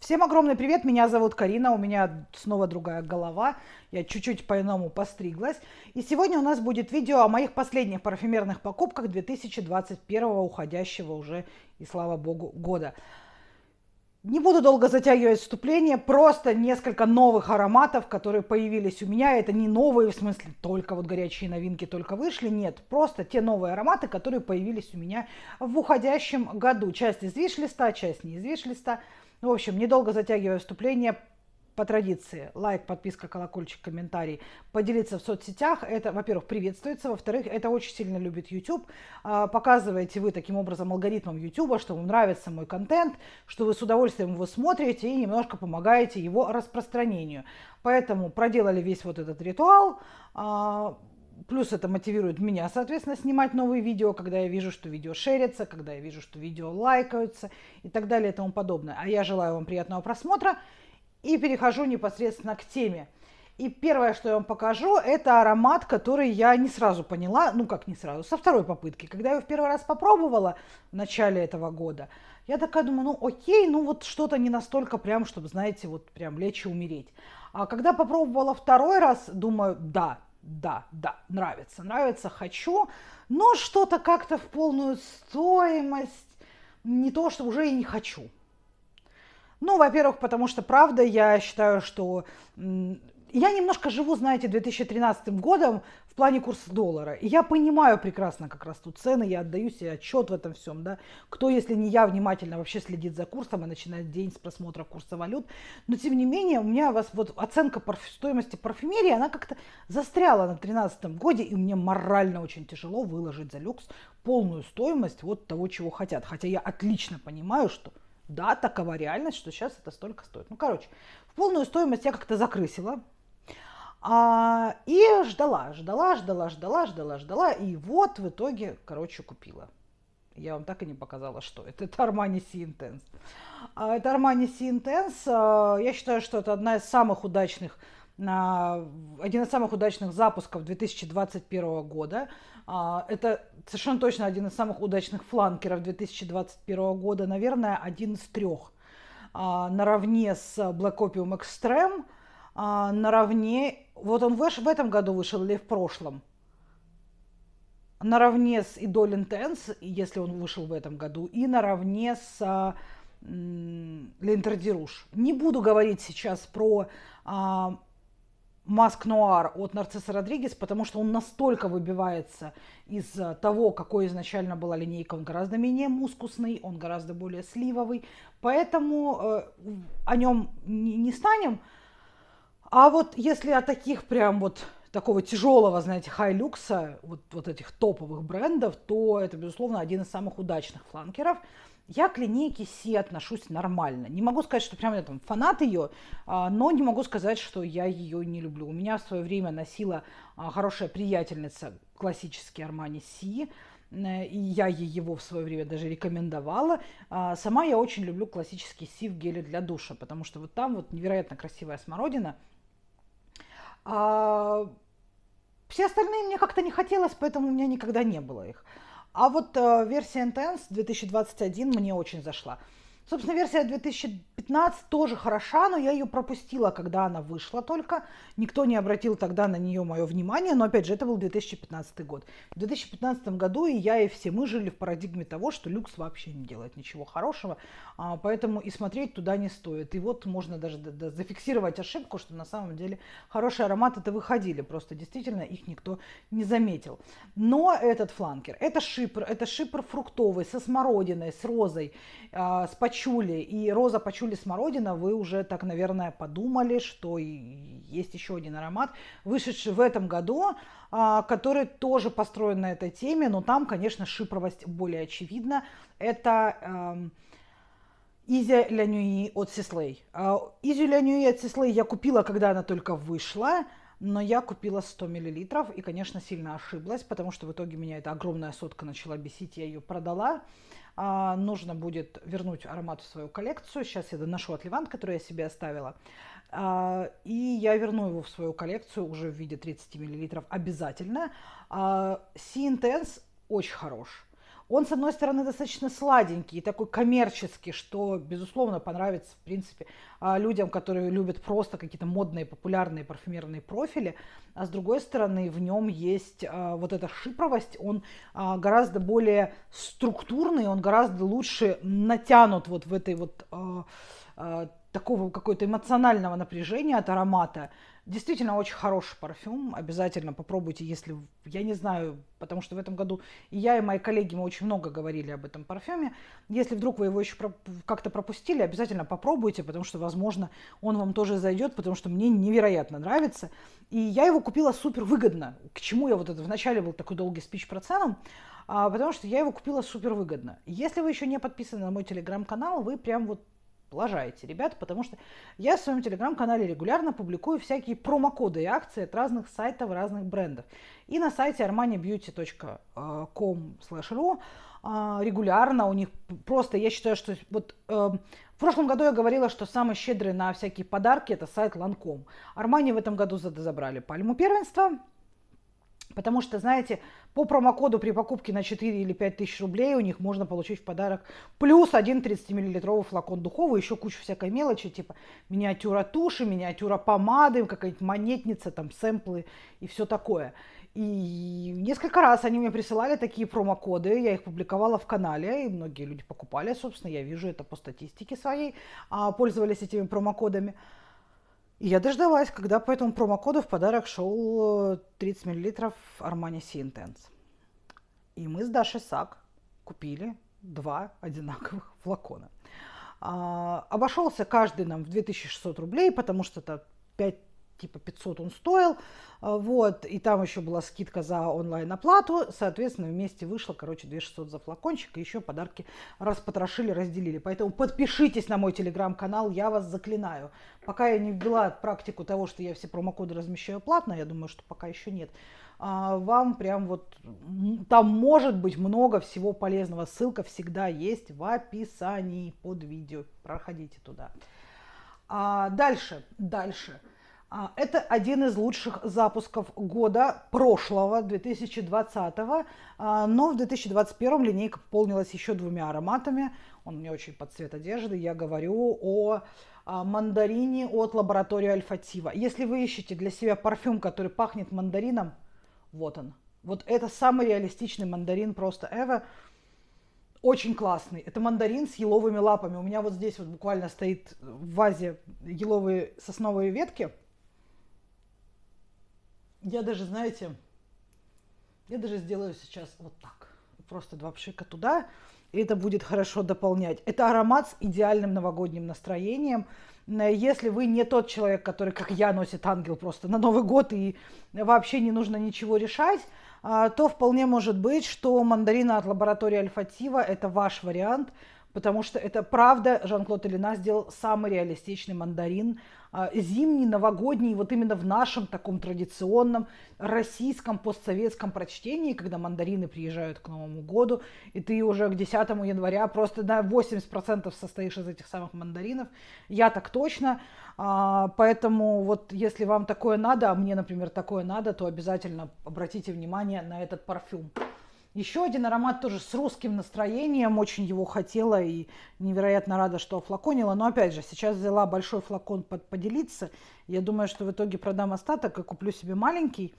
Всем огромный привет, меня зовут Карина, у меня снова другая голова, я чуть-чуть по-иному постриглась. И сегодня у нас будет видео о моих последних парфюмерных покупках 2021 уходящего уже, и слава богу, года. Не буду долго затягивать вступление, просто несколько новых ароматов, которые появились у меня. Это не новые, в смысле, только вот горячие новинки только вышли, нет, просто те новые ароматы, которые появились у меня в уходящем году. Часть из виш-листа, часть не из виш-листа – ну, в общем, недолго затягивая вступление, по традиции, лайк, подписка, колокольчик, комментарий, поделиться в соцсетях. Это, во-первых, приветствуется, во-вторых, это очень сильно любит YouTube. А, показываете вы таким образом алгоритмом YouTube, что вам нравится мой контент, что вы с удовольствием его смотрите и немножко помогаете его распространению. Поэтому проделали весь вот этот ритуал, а, плюс это мотивирует меня, соответственно, снимать новые видео, когда я вижу, что видео шерится, когда я вижу, что видео лайкаются и так далее и тому подобное. А я желаю вам приятного просмотра и перехожу непосредственно к теме. И первое, что я вам покажу, это аромат, который я не сразу поняла, ну как не сразу, со второй попытки. Когда я его в первый раз попробовала в начале этого года, я такая думаю, ну окей, ну вот что-то не настолько прям, чтобы, знаете, вот прям лечь и умереть. А когда попробовала второй раз, думаю, да, да, да, нравится, нравится, хочу, но что-то как-то в полную стоимость, не то, что уже и не хочу. Ну, во-первых, потому что, правда, я считаю, что я немножко живу, знаете, 2013 годом плане курса доллара. И я понимаю прекрасно, как раз тут цены, я отдаю себе отчет в этом всем, да. Кто, если не я, внимательно вообще следит за курсом и начинает день с просмотра курса валют. Но, тем не менее, у меня у вас вот оценка парф... стоимости парфюмерии, она как-то застряла на 2013 годе, и мне морально очень тяжело выложить за люкс полную стоимость вот того, чего хотят. Хотя я отлично понимаю, что да, такова реальность, что сейчас это столько стоит. Ну, короче, в полную стоимость я как-то закрысила, а, и ждала, ждала, ждала, ждала, ждала, ждала. И вот в итоге, короче, купила. Я вам так и не показала, что это. Это Armani Sea Intense. А, это Armani Sea Intense. А, я считаю, что это одна из самых удачных а, один из самых удачных запусков 2021 года. Это совершенно точно один из самых удачных фланкеров 2021 года. Наверное, один из трех. Наравне с Black Opium Extreme, наравне вот он в, в этом году вышел или в прошлом? Наравне с Идолин Тенс, если он вышел в этом году, и наравне с а, Лентердируш. Не буду говорить сейчас про а, Маск Нуар от Нарцисса Родригес, потому что он настолько выбивается из а, того, какой изначально была линейка. Он гораздо менее мускусный, он гораздо более сливовый. Поэтому э, о нем не, не станем а вот если о таких прям вот такого тяжелого, знаете, хай-люкса, вот, вот этих топовых брендов, то это, безусловно, один из самых удачных фланкеров. Я к линейке Си отношусь нормально. Не могу сказать, что прям я там фанат ее, а, но не могу сказать, что я ее не люблю. У меня в свое время носила а, хорошая приятельница классический Армани Си, э, и я ей его в свое время даже рекомендовала. А, сама я очень люблю классический Си в геле для душа, потому что вот там вот невероятно красивая смородина – а все остальные мне как-то не хотелось, поэтому у меня никогда не было их. А вот э, версия Intense 2021 мне очень зашла. Собственно, версия 2015 тоже хороша, но я ее пропустила, когда она вышла только. Никто не обратил тогда на нее мое внимание, но опять же, это был 2015 год. В 2015 году и я, и все мы жили в парадигме того, что люкс вообще не делает ничего хорошего, а, поэтому и смотреть туда не стоит. И вот можно даже зафиксировать ошибку, что на самом деле хорошие ароматы-то выходили, просто действительно их никто не заметил. Но этот фланкер, это шипр, это шипр фруктовый, со смородиной, с розой, а, с почти Пачули и Роза Пачули Смородина, вы уже так, наверное, подумали, что есть еще один аромат, вышедший в этом году, а, который тоже построен на этой теме, но там, конечно, шипровость более очевидна. Это эм, Изя Лянюи от Сислей. А, Изю Лянюи от Сислей я купила, когда она только вышла, но я купила 100 мл и, конечно, сильно ошиблась, потому что в итоге меня эта огромная сотка начала бесить, я ее продала. А, нужно будет вернуть аромат в свою коллекцию. Сейчас я доношу от Ливан, который я себе оставила. А, и я верну его в свою коллекцию уже в виде 30 мл обязательно. Си а, Sea Intense очень хорош. Он, с одной стороны, достаточно сладенький и такой коммерческий, что, безусловно, понравится, в принципе, а, людям, которые любят просто какие-то модные, популярные парфюмерные профили. А с другой стороны, в нем есть а, вот эта шипровость, он а, гораздо более структурный, он гораздо лучше натянут вот в этой вот такого какого-то эмоционального напряжения от аромата. Действительно очень хороший парфюм, обязательно попробуйте, если, я не знаю, потому что в этом году и я, и мои коллеги, мы очень много говорили об этом парфюме. Если вдруг вы его еще как-то пропустили, обязательно попробуйте, потому что, возможно, он вам тоже зайдет, потому что мне невероятно нравится. И я его купила супер выгодно, к чему я вот это вначале был такой долгий спич про цену, а, потому что я его купила супер выгодно. Если вы еще не подписаны на мой телеграм-канал, вы прям вот Положайте, ребята, потому что я в своем телеграм-канале регулярно публикую всякие промокоды и акции от разных сайтов, разных брендов. И на сайте armanibeauty.com.ru а, регулярно у них просто, я считаю, что вот эм, в прошлом году я говорила, что самый щедрый на всякие подарки это сайт Lancome. Армани в этом году забрали пальму первенства, Потому что, знаете, по промокоду при покупке на 4 или 5 тысяч рублей у них можно получить в подарок плюс один 30-миллилитровый флакон духовый, еще кучу всякой мелочи, типа миниатюра туши, миниатюра помады, какая-нибудь монетница, там сэмплы и все такое. И несколько раз они мне присылали такие промокоды, я их публиковала в канале, и многие люди покупали, собственно, я вижу это по статистике своей, а пользовались этими промокодами. И я дождалась, когда по этому промокоду в подарок шел 30 э, мл Armani Sea Intense. И мы с Дашей Сак купили два одинаковых флакона. А, обошелся каждый нам в 2600 рублей, потому что это 5 типа 500 он стоил, э, вот, и там еще была скидка за онлайн-оплату, соответственно, вместе вышло, короче, 2600 за флакончик, и еще подарки распотрошили, разделили. Поэтому подпишитесь на мой телеграм-канал, я вас заклинаю. Пока я не ввела практику того, что я все промокоды размещаю платно, я думаю, что пока еще нет, а, вам прям вот, там может быть много всего полезного, ссылка всегда есть в описании под видео, проходите туда. А дальше, дальше. А, это один из лучших запусков года прошлого, 2020, а, но в 2021 линейка пополнилась еще двумя ароматами. Он мне очень под цвет одежды. Я говорю о а, мандарине от лаборатории Альфатива. Если вы ищете для себя парфюм, который пахнет мандарином, вот он. Вот это самый реалистичный мандарин просто ever очень классный. Это мандарин с еловыми лапами. У меня вот здесь вот буквально стоит в вазе еловые сосновые ветки – я даже, знаете, я даже сделаю сейчас вот так. Просто два пшика туда, и это будет хорошо дополнять. Это аромат с идеальным новогодним настроением. Э, если вы не тот человек, который, как я, носит ангел просто на Новый год и вообще не нужно ничего решать, э, то вполне может быть, что мандарина от лаборатории Альфатива – это ваш вариант, потому что это правда, Жан-Клод Элина сделал самый реалистичный мандарин – а, зимний, новогодний, вот именно в нашем таком традиционном российском постсоветском прочтении, когда мандарины приезжают к Новому году, и ты уже к 10 января просто на 80% состоишь из этих самых мандаринов. Я так точно. А, поэтому вот если вам такое надо, а мне, например, такое надо, то обязательно обратите внимание на этот парфюм. Еще один аромат тоже с русским настроением, очень его хотела и невероятно рада, что флаконила. Но опять же, сейчас взяла большой флакон под поделиться. Я думаю, что в итоге продам остаток и куплю себе маленький.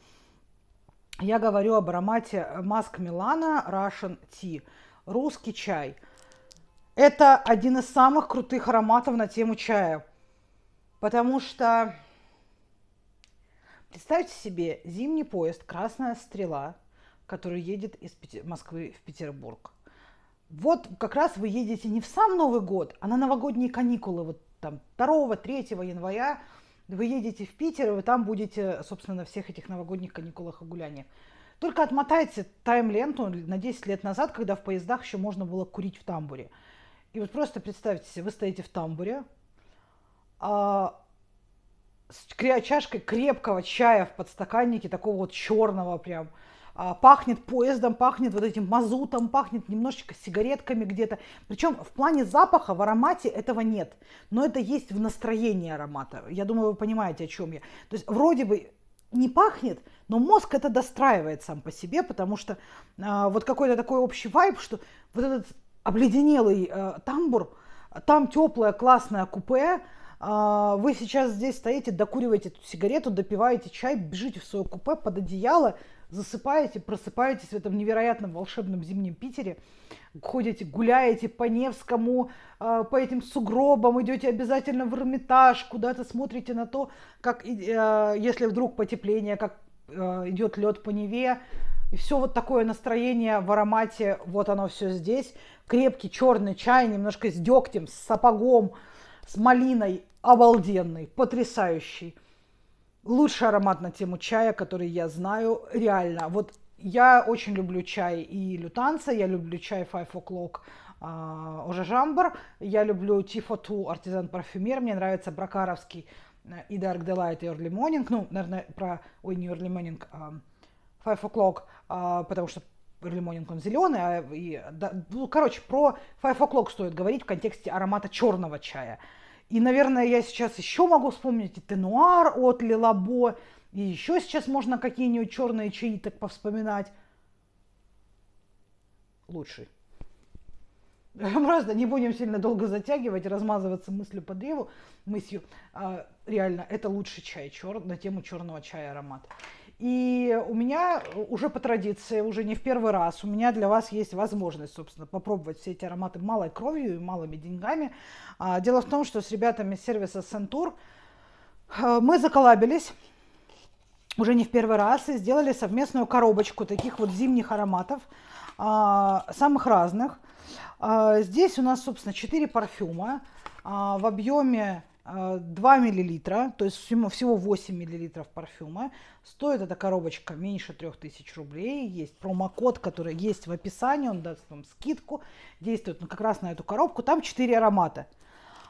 Я говорю об аромате Маск Милана Russian Tea. Русский чай. Это один из самых крутых ароматов на тему чая. Потому что, представьте себе, зимний поезд, красная стрела – который едет из Москвы в Петербург. Вот как раз вы едете не в сам Новый год, а на новогодние каникулы, вот там 2-3 января вы едете в Питер, и вы там будете, собственно, на всех этих новогодних каникулах и гуляниях. Только отмотайте тайм-ленту на 10 лет назад, когда в поездах еще можно было курить в тамбуре. И вот просто представьте себе, вы стоите в тамбуре, а, с чашкой крепкого чая в подстаканнике, такого вот черного прям, а, пахнет поездом, пахнет вот этим мазутом, пахнет немножечко сигаретками где-то. Причем в плане запаха в аромате этого нет, но это есть в настроении аромата. Я думаю, вы понимаете, о чем я. То есть вроде бы не пахнет, но мозг это достраивает сам по себе, потому что э, вот какой-то такой общий вайб, что вот этот обледенелый э, тамбур, там теплое классное купе, э, вы сейчас здесь стоите, докуриваете эту сигарету, допиваете чай, бежите в свое купе под одеяло, засыпаете, просыпаетесь в этом невероятном волшебном зимнем Питере, ходите, гуляете по Невскому, э, по этим сугробам, идете обязательно в Эрмитаж, куда-то смотрите на то, как, э, если вдруг потепление, как э, идет лед по Неве, и все вот такое настроение в аромате, вот оно все здесь. Крепкий черный чай, немножко с дегтем, с сапогом, с малиной, обалденный, потрясающий лучший аромат на тему чая, который я знаю, реально. Вот я очень люблю чай и лютанца, я люблю чай Five O'Clock а, уже Жамбар, Я люблю Тифоту, артизан парфюмер. Мне нравится бракаровский э, и Dark Delight, и Early Morning. Ну, наверное, про... Ой, не Early Morning, а Five O'Clock, а, потому что Early Morning он зеленый. А, и, да, ну, короче, про Five O'Clock стоит говорить в контексте аромата черного чая. А, и, наверное, я сейчас еще могу вспомнить и Тенуар от Лилабо, и еще сейчас можно какие-нибудь черные чаи так повспоминать. Лучший. Просто не будем сильно долго затягивать, размазываться мыслью по древу, мысью. А, реально, это лучший чай черный на тему черного чая аромат. И у меня э, уже по традиции, уже не в первый раз, у меня для вас есть возможность, собственно, попробовать все эти ароматы малой кровью и малыми деньгами. А, дело в том, что с ребятами сервиса Сентур э, мы заколабились уже не в первый раз и сделали совместную коробочку таких вот зимних ароматов, а, самых разных. А, здесь у нас, собственно, 4 парфюма в объеме 2 а, мл, то есть всего, всего 8 мл парфюма. Стоит эта коробочка меньше 3000 рублей. Есть промокод, который есть в описании, он даст вам скидку. Действует ну, как раз на эту коробку. Там 4 аромата.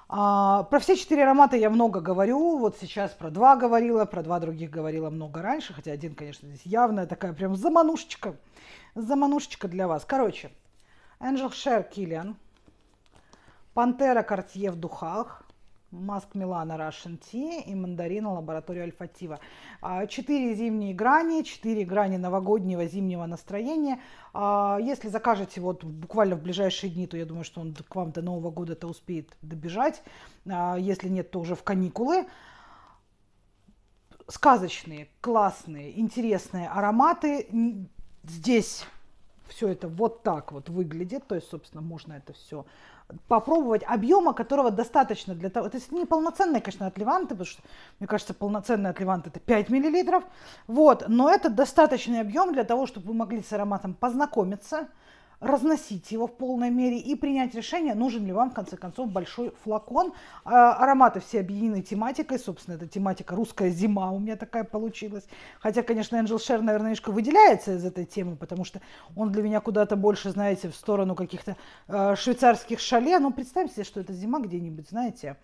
А, про все четыре аромата я много говорю. Вот сейчас про два говорила, про два других говорила много раньше. Хотя один, конечно, здесь явная такая прям заманушечка. Заманушечка для вас. Короче, Angel Share Killian, Пантера Cartier в духах, Маск Милана Russian Tea и мандарина Лаборатория Альфатива. А, четыре зимние грани, четыре грани новогоднего зимнего настроения. А, если закажете вот буквально в ближайшие дни, то я думаю, что он к вам до Нового года-то успеет добежать. А, если нет, то уже в каникулы. Сказочные, классные, интересные ароматы. Здесь все это вот так вот выглядит. То есть, собственно, можно это все попробовать объема, которого достаточно для того, то есть не полноценные, конечно, отливанты потому что, мне кажется, полноценный от это 5 мл, вот, но это достаточный объем для того, чтобы вы могли с ароматом познакомиться, разносить его в полной мере и принять решение, нужен ли вам, в конце концов, большой флакон. А, ароматы все объединены тематикой, собственно, это тематика «Русская зима» у меня такая получилась. Хотя, конечно, Энджел Шер, наверное, немножко выделяется из этой темы, потому что он для меня куда-то больше, знаете, в сторону каких-то э, швейцарских шале. но представьте себе, что это зима где-нибудь, знаете,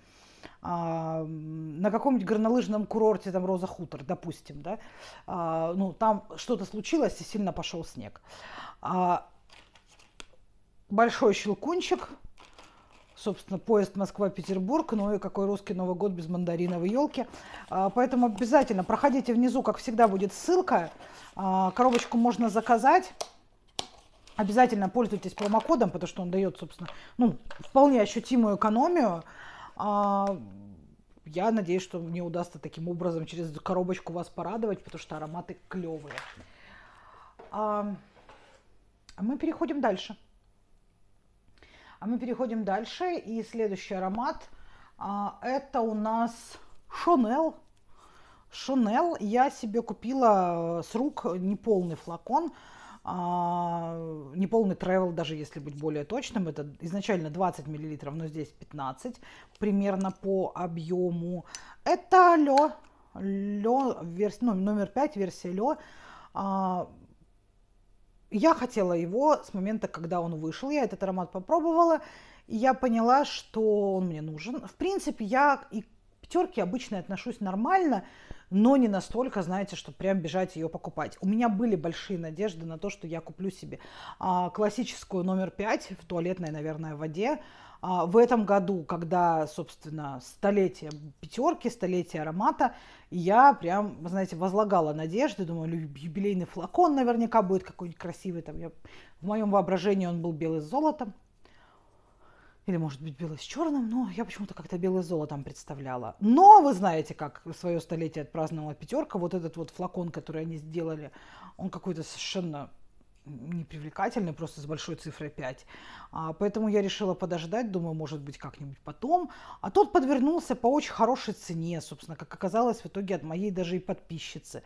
а, на каком-нибудь горнолыжном курорте, там Роза Хутор, допустим, да, а, ну, там что-то случилось и сильно пошел снег. А, большой щелкунчик. Собственно, поезд Москва-Петербург. Ну и какой русский Новый год без мандариновой елки. А, поэтому обязательно проходите внизу, как всегда, будет ссылка. А, коробочку можно заказать. Обязательно пользуйтесь промокодом, потому что он дает, собственно, ну, вполне ощутимую экономию. А, я надеюсь, что мне удастся таким образом через коробочку вас порадовать, потому что ароматы клевые. А мы переходим дальше. А мы переходим дальше. И следующий аромат а, это у нас Шонел. Шонел я себе купила э, с рук неполный флакон. А, неполный travel, даже если быть более точным, это изначально 20 мл, но здесь 15 примерно по объему. Это Ле, Ле верс, ну, номер 5, версия Ле. А, я хотела его с момента, когда он вышел. Я этот аромат попробовала, и я поняла, что он мне нужен. В принципе, я и к пятерке обычно отношусь нормально, но не настолько, знаете, чтобы прям бежать ее покупать. У меня были большие надежды на то, что я куплю себе а, классическую номер пять в туалетной, наверное, воде, а, в этом году, когда, собственно, столетие пятерки, столетие аромата, я прям, знаете, возлагала надежды, думаю, юбилейный флакон наверняка будет какой-нибудь красивый, там я, в моем воображении он был белый с золотом, или, может быть, белый с черным, но я почему-то как-то белый с золотом представляла. Но вы знаете, как свое столетие отпраздновала пятерка, вот этот вот флакон, который они сделали, он какой-то совершенно непривлекательный, просто с большой цифрой 5. А, поэтому я решила подождать, думаю, может быть, как-нибудь потом. А тот подвернулся по очень хорошей цене, собственно, как оказалось в итоге от моей даже и подписчицы.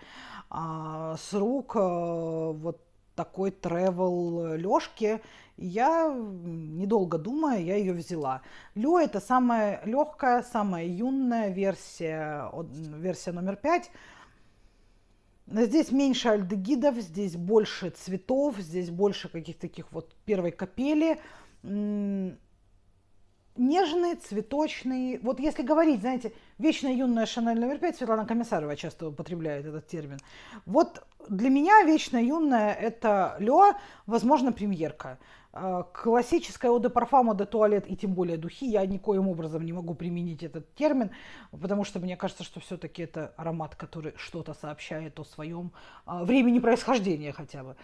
А, с рук а, э, вот такой travel Лёшки. я, недолго думая, я ее взяла. Лё – это самая легкая, самая юная версия, версия номер 5 Здесь меньше альдегидов, здесь больше цветов, здесь больше каких-то таких вот первой капели. Нежный, цветочный. Вот если говорить, знаете, вечная юная Шанель номер 5, Светлана Комиссарова часто употребляет этот термин. Вот для меня вечная юная – это Лео, возможно, премьерка. А, классическая оде парфама до туалет и тем более духи, я никоим образом не могу применить этот термин, потому что мне кажется, что все-таки это аромат, который что-то сообщает о своем а, времени происхождения хотя бы.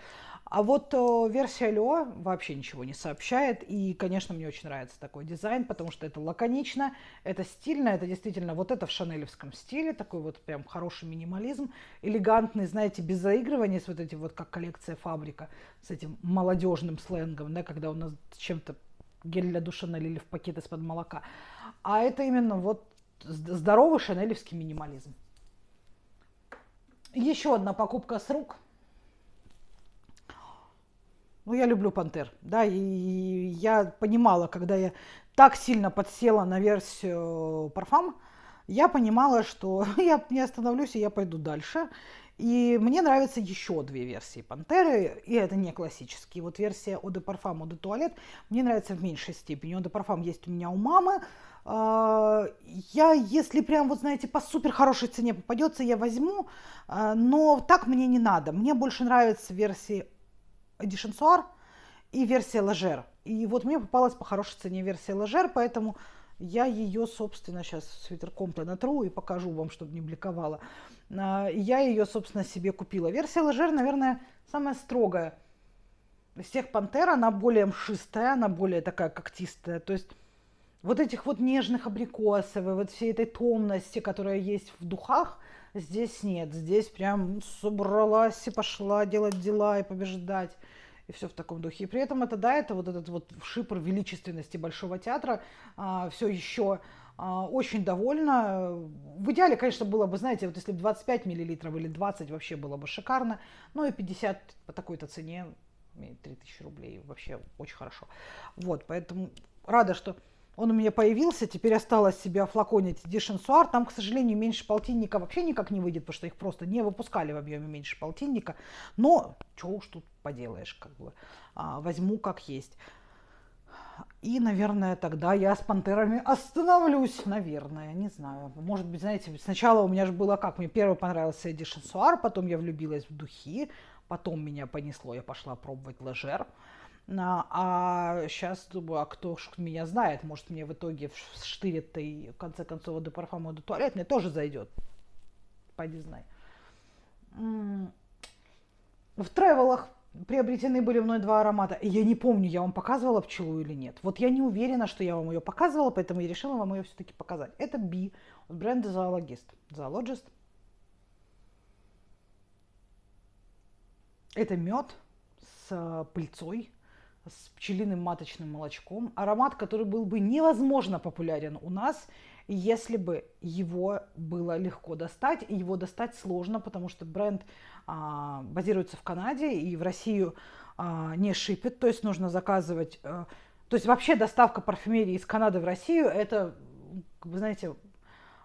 А вот э, версия Лео вообще ничего не сообщает, и, конечно, мне очень нравится такой дизайн, потому что это лаконично, это стильно, это действительно вот это в шанелевском стиле, такой вот прям хороший минимализм, элегантный, знаете, без заигрывания, с вот эти вот как коллекция фабрика, с этим молодежным сленгом, да, когда у нас чем-то гель для душа налили в пакет из-под молока. А это именно вот здоровый шанелевский минимализм. Еще одна покупка с рук – ну, я люблю пантер, да, и я понимала, когда я так сильно подсела на версию парфам, я понимала, что я не остановлюсь и я пойду дальше. И мне нравятся еще две версии Пантеры, и это не классические. Вот версия Оде Парфам, Оде Туалет мне нравится в меньшей степени. Оде Парфам есть у меня у мамы. А, я, если прям, вот знаете, по супер хорошей цене попадется, я возьму, а, но так мне не надо. Мне больше нравятся версии Edition Soir и версия Ложер. И вот мне попалась по хорошей цене версия Ложер, поэтому я ее, собственно, сейчас свитерком-то натру и покажу вам, чтобы не бликовала. Я ее, собственно, себе купила. Версия Ложер, наверное, самая строгая. Из всех пантер она более мшистая, она более такая когтистая. То есть вот этих вот нежных абрикосовых, вот всей этой томности, которая есть в духах – Здесь нет, здесь прям собралась и пошла делать дела и побеждать. И все в таком духе. И при этом это, да, это вот этот вот шипр величественности Большого театра, а, все еще а, очень довольна. В идеале, конечно, было бы, знаете, вот если бы 25 миллилитров или 20 вообще было бы шикарно, но и 50 по такой-то цене, 3000 рублей, вообще очень хорошо. Вот, поэтому рада, что он у меня появился, теперь осталось себе офлаконить Дешенсуар. Там, к сожалению, меньше полтинника вообще никак не выйдет, потому что их просто не выпускали в объеме меньше полтинника. Но что уж тут поделаешь, как бы. А, возьму как есть. И, наверное, тогда я с пантерами остановлюсь, наверное, не знаю. Может быть, знаете, сначала у меня же было как, мне первый понравился Эдди Шансуар, потом я влюбилась в духи, потом меня понесло, я пошла пробовать лажер. А сейчас думаю, а кто ж меня знает, может мне в итоге штырит-то и в конце концов до парфюма, до туалет мне тоже зайдет. Пойди знай. В тревелах приобретены были мной два аромата. Я не помню, я вам показывала пчелу или нет. Вот я не уверена, что я вам ее показывала, поэтому я решила вам ее все-таки показать. Это Би бренд бренда Zoologist. Это мед с э, пыльцой, с пчелиным маточным молочком. Аромат, который был бы невозможно популярен у нас, если бы его было легко достать. И его достать сложно, потому что бренд а, базируется в Канаде и в Россию а, не шипит. То есть нужно заказывать... А, то есть вообще доставка парфюмерии из Канады в Россию – это, как вы знаете,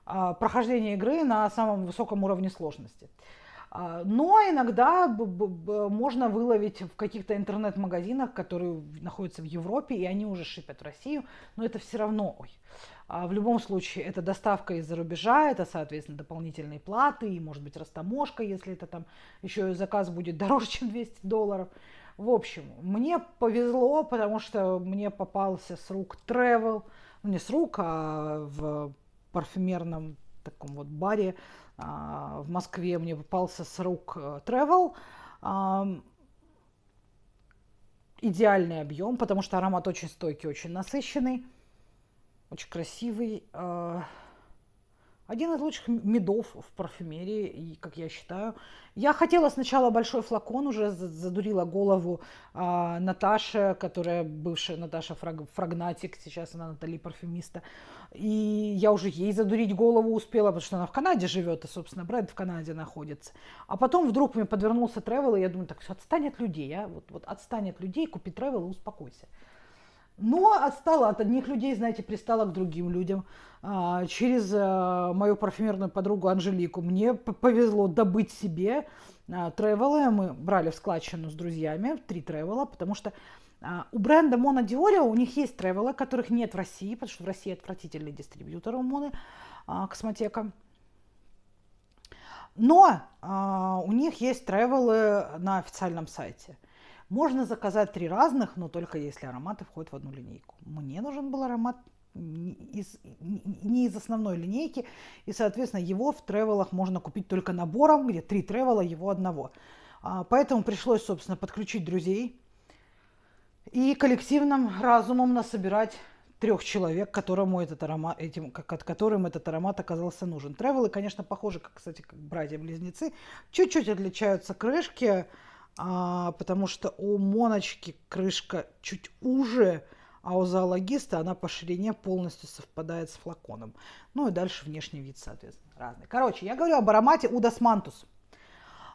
а, прохождение игры на самом высоком уровне сложности. А, а, но иногда можно выловить в каких-то интернет-магазинах, которые находятся в Европе, и они уже шипят в Россию, но это все равно, ой, а в любом случае, это доставка из-за рубежа, это, соответственно, дополнительные платы, и, может быть, растаможка, если это там еще и заказ будет дороже, чем 200 долларов. В общем, мне повезло, потому что мне попался с рук travel, ну не с рук, а в парфюмерном таком вот баре а, в Москве мне попался срок travel. Э, идеальный объем, потому что аромат очень стойкий, очень насыщенный, очень красивый. Э, один из лучших медов в парфюмерии, и, как я считаю. Я хотела сначала большой флакон, уже задурила голову а, Наташе, которая бывшая Наташа Фраг, Фрагнатик, сейчас она Натали парфюмиста. И я уже ей задурить голову успела, потому что она в Канаде живет, и, собственно, бренд в Канаде находится. А потом вдруг мне подвернулся тревел, и я думаю, так все, отстанет от людей, а? вот, вот отстанет от людей, купи тревел и успокойся. Но отстала от одних людей, знаете, пристала к другим людям. А, через а, мою парфюмерную подругу Анжелику мне повезло добыть себе а, тревелы. Мы брали в складчину с друзьями, три тревела, потому что а, у бренда Мона Диорио у них есть тревелы, которых нет в России, потому что в России отвратительный дистрибьютор у Моны, а, космотека. Но а, у них есть тревелы на официальном сайте – можно заказать три разных, но только если ароматы входят в одну линейку. Мне нужен был аромат из, не из основной линейки, и, соответственно, его в тревелах можно купить только набором, где три тревела, его одного. А, поэтому пришлось, собственно, подключить друзей и коллективным разумом насобирать трех человек, которому этот аромат, этим, как, которым этот аромат оказался нужен. Тревелы, конечно, похожи, как, кстати, как братья-близнецы. Чуть-чуть отличаются крышки, а, потому что у Моночки крышка чуть уже, а у зоологиста она по ширине полностью совпадает с флаконом. Ну и дальше внешний вид, соответственно, разный. Короче, я говорю об аромате Удас Мантус.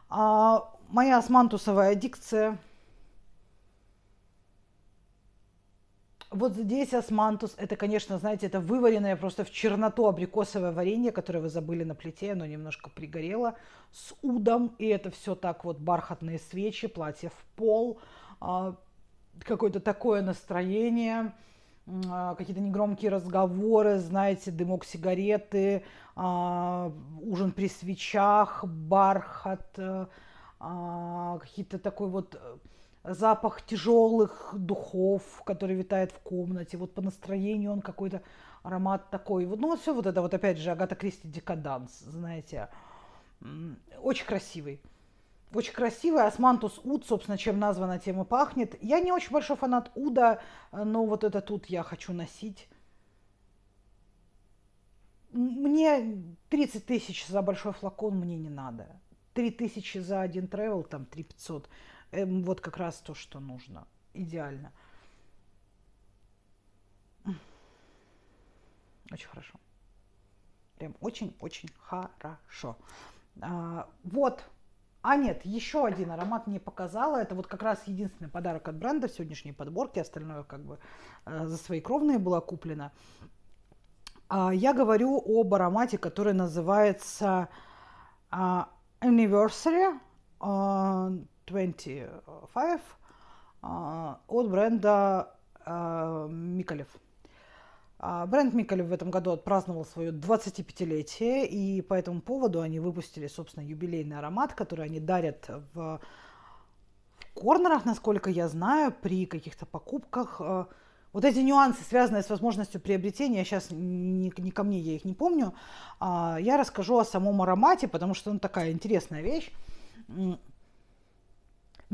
А, моя османтусовая дикция – Вот здесь османтус, это, конечно, знаете, это вываренное просто в черноту абрикосовое варенье, которое вы забыли на плите, оно немножко пригорело с удом, и это все так вот бархатные свечи, платье в пол, а, какое-то такое настроение, а, какие-то негромкие разговоры, знаете, дымок сигареты, а, ужин при свечах, бархат, какие-то такой вот э, запах тяжелых духов, который витает в комнате. Вот по настроению он какой-то аромат такой. Вот, ну, вот все вот это, вот опять же, Агата Кристи декаданс, знаете. Очень красивый. Очень красивый. Османтус Уд, собственно, чем названа тема пахнет. Я не очень большой фанат Уда, но вот это тут я хочу носить. Мне 30 тысяч за большой флакон мне не надо. 3 тысячи за один тревел, там 3 500. Эм, вот как раз то, что нужно. Идеально. Очень хорошо. Прям очень-очень хорошо. А, вот. А нет, еще один аромат мне показала. Это вот как раз единственный подарок от бренда в сегодняшней подборке. Остальное как бы э, за свои кровные было куплено. А, я говорю об аромате, который называется э, Anniversary. Э, 25 а, от бренда а, Миколев. А, бренд Миколев в этом году отпраздновал свое 25-летие, и по этому поводу они выпустили, собственно, юбилейный аромат, который они дарят в корнерах, насколько я знаю, при каких-то покупках. Вот эти нюансы, связанные с возможностью приобретения, сейчас не, не ко мне, я их не помню, я расскажу о самом аромате, потому что он такая интересная вещь.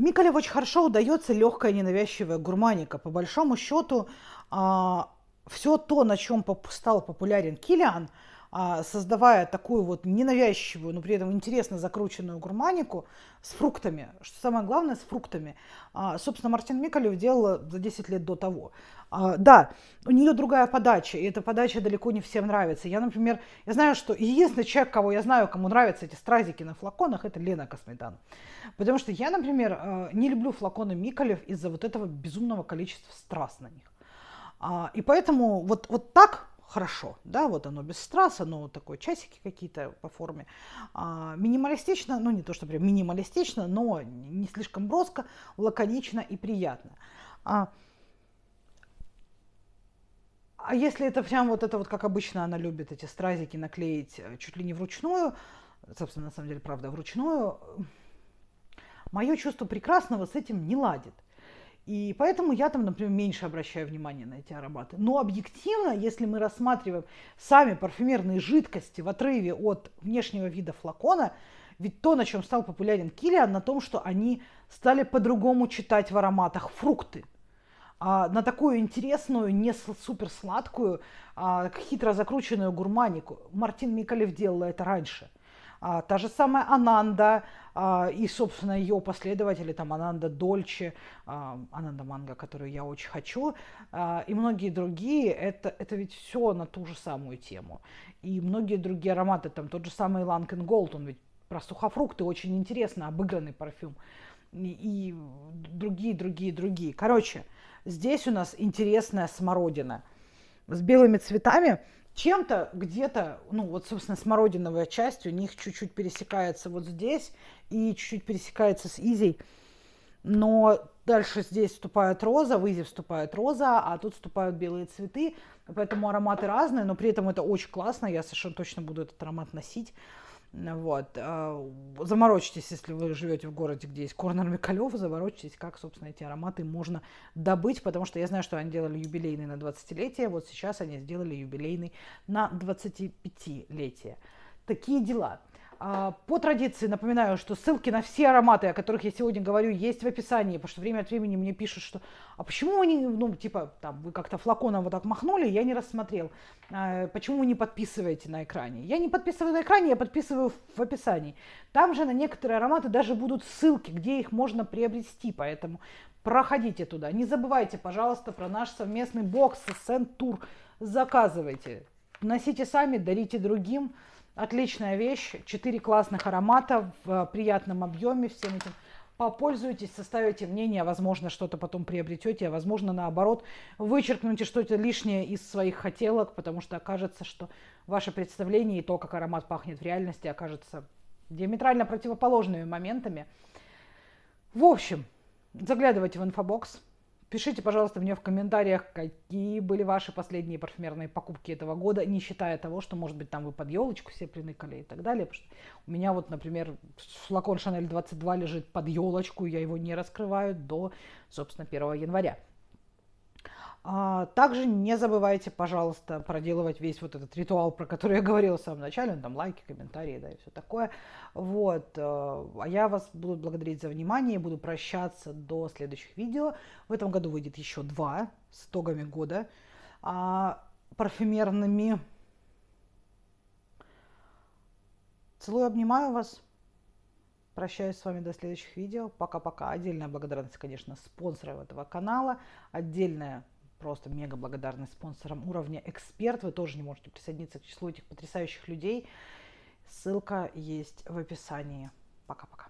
Миколев очень хорошо удается легкая ненавязчивая гурманика. По большому счету, а, все то, на чем стал популярен Килиан, а, создавая такую вот ненавязчивую, но при этом интересно закрученную гурманику с фруктами, что самое главное, с фруктами. А, собственно, Мартин Миколев делала за 10 лет до того. А, да, у нее другая подача, и эта подача далеко не всем нравится. Я, например, я знаю, что единственный человек, кого я знаю, кому нравятся эти стразики на флаконах, это Лена Космедан. Потому что я, например, не люблю флаконы Миколев из-за вот этого безумного количества страз на них. И поэтому вот, вот так хорошо, да, вот оно без страз, оно такое часики какие-то по форме. А, минималистично, ну не то что прям минималистично, но не слишком броско, лаконично и приятно. А, а если это прям вот это вот, как обычно она любит эти стразики наклеить э, чуть ли не вручную, собственно, на самом деле, правда, вручную, мое чувство прекрасного с этим не ладит – и поэтому я там, например, меньше обращаю внимание на эти ароматы. Но объективно, если мы рассматриваем сами парфюмерные жидкости в отрыве от внешнего вида флакона, ведь то, на чем стал популярен Килиан, на том, что они стали по-другому читать в ароматах фрукты. А, на такую интересную, не суперсладкую а, хитро закрученную гурманику. Мартин Микалев делал это раньше. А, та же самая Ананда, а, и, собственно, ее последователи, там Ананда Дольче, а, Ананда Манга, которую я очень хочу, а, и многие другие, это, это ведь все на ту же самую тему. И многие другие ароматы, там тот же самый Ланкен Голд, он ведь про сухофрукты, очень интересно обыгранный парфюм. И, и другие, другие, другие. Короче, здесь у нас интересная смородина с белыми цветами – чем-то где-то, ну вот, собственно, смородиновая часть у них чуть-чуть пересекается вот здесь и чуть-чуть пересекается с Изей. Но дальше здесь вступает роза, в Изе вступает роза, а тут вступают белые цветы. Поэтому ароматы разные, но при этом это очень классно. Я совершенно точно буду этот аромат носить. Вот. А, заморочитесь, если вы живете в городе, где есть корнер Микалев, заморочитесь, как, собственно, эти ароматы можно добыть, потому что я знаю, что они делали юбилейный на 20-летие, вот сейчас они сделали юбилейный на 25-летие. Такие дела. А, по традиции напоминаю, что ссылки на все ароматы, о которых я сегодня говорю, есть в описании, потому что время от времени мне пишут, что а почему они, ну, типа, там, вы как-то флаконом вот так махнули, я не рассмотрел. А, почему вы не подписываете на экране? Я не подписываю на экране, я подписываю в описании. Там же на некоторые ароматы даже будут ссылки, где их можно приобрести, поэтому проходите туда. Не забывайте, пожалуйста, про наш совместный бокс Сент-Тур. Заказывайте. Носите сами, дарите другим. Отличная вещь, четыре классных аромата в э, приятном объеме, всем этим попользуйтесь, составите мнение, возможно, что-то потом приобретете, а возможно, наоборот, вычеркните что-то лишнее из своих хотелок, потому что окажется, что ваше представление и то, как аромат пахнет в реальности, окажется диаметрально противоположными моментами. В общем, заглядывайте в инфобокс, Пишите, пожалуйста, мне в комментариях, какие были ваши последние парфюмерные покупки этого года, не считая того, что, может быть, там вы под елочку все приныкали и так далее. Потому что у меня вот, например, флакон Шанель 22 лежит под елочку, я его не раскрываю до, собственно, 1 января. А, также не забывайте, пожалуйста, проделывать весь вот этот ритуал, про который я говорила в самом начале, ну, там лайки, комментарии, да, и все такое. Вот. Э, а я вас буду благодарить за внимание, буду прощаться до следующих видео. В этом году выйдет еще два с итогами года а, парфюмерными. Целую, обнимаю вас. Прощаюсь с вами до следующих видео. Пока-пока. Отдельная благодарность, конечно, спонсорам этого канала. Отдельная просто мега благодарны спонсорам уровня эксперт. Вы тоже не можете присоединиться к числу этих потрясающих людей. Ссылка есть в описании. Пока-пока.